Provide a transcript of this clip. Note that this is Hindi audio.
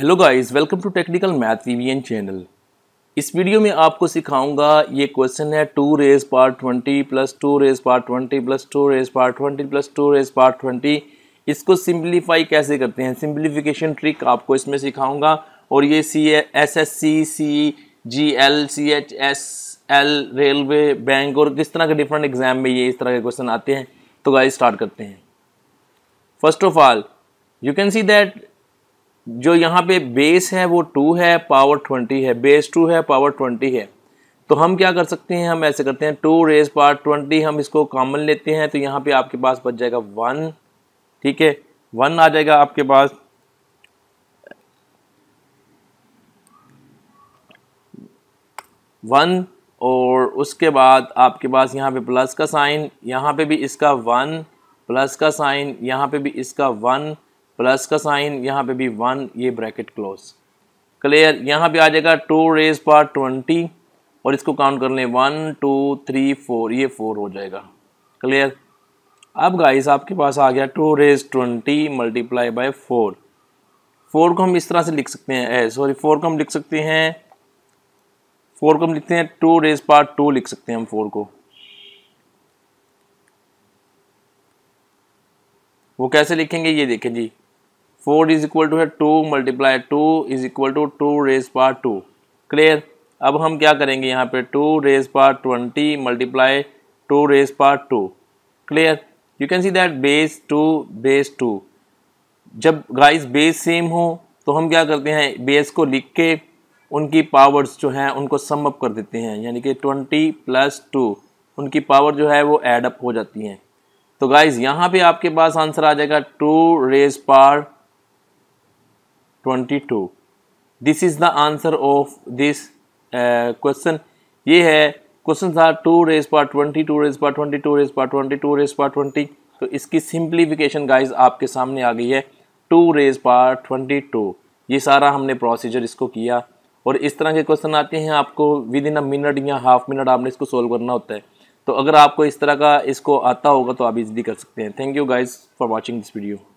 hello guys welcome to technical math VVN channel इस वीडियो में आपको सिखाऊंगा ये क्वेश्चन है two raise power twenty plus two raise power twenty plus two raise power twenty plus two raise power twenty इसको सिंप्लीफाई कैसे करते हैं सिंप्लीफिकेशन ट्रिक आपको इसमें सिखाऊंगा और ये C S S C C G L C H S L railway bank और किस तरह के डिफरेंट एग्जाम में ये इस तरह के क्वेश्चन आते हैं तो गाइज स्टार्ट करते हैं first of all you can see that जो यहाँ पे बेस है वो टू है पावर ट्वेंटी है बेस टू है पावर ट्वेंटी है तो हम क्या कर सकते हैं हम ऐसे करते हैं टू रेज पावर ट्वेंटी हम इसको कॉमन लेते हैं तो यहाँ पे आपके पास बच जाएगा वन ठीक है वन आ जाएगा आपके पास वन और उसके बाद आपके पास यहाँ पे प्लस का साइन यहाँ पे भी इसका वन प्लस का साइन यहाँ पे भी इसका वन प्लस का साइन यहाँ पे भी वन ये ब्रैकेट क्लोज क्लियर यहाँ पे आ जाएगा टू रेज पार ट्वेंटी और इसको काउंट कर लें वन टू थ्री फोर ये फोर हो जाएगा क्लियर अब गाइस आपके पास आ गया two raise twenty multiply by four four को हम इस तरह से लिख सकते हैं ए सॉरी फोर को हम लिख सकते हैं फोर को हम लिखते हैं टू रेज पार टू लिख सकते हैं हम फोर को वो कैसे लिखेंगे ये देखें जी फोर इज इक्वल टू है two multiply two is equal to two raise power two clear अब हम क्या करेंगे यहाँ पे two raise power twenty multiply two raise power two clear you can see that base two base two जब गाइस बेस सेम हो तो हम क्या करते हैं बेस को लिख के उनकी पावर्स जो हैं उनको सम अप कर देते हैं यानी कि ट्वेंटी प्लस टू उनकी पावर जो है वो एड अप हो जाती हैं तो गाइज़ यहाँ पे आपके पास आंसर आ जाएगा two raise power 22 this is the answer of this question ये है क्वेश्चन था two raise power twenty two raise power twenty two raise power twenty two raise power twenty तो इसकी सिंप्लीफिकेशन गाइज आपके सामने आ गई है two raise power twenty two ये सारा हमने प्रोसीजर इसको किया और इस तरह के क्वेश्चन आते हैं आपको विद इन अ मिनट या हाफ मिनट आपने इसको सोल्व करना होता है तो अगर आपको इस तरह का इसको आता होगा तो आप इजली कर सकते हैं thank you guys for watching this video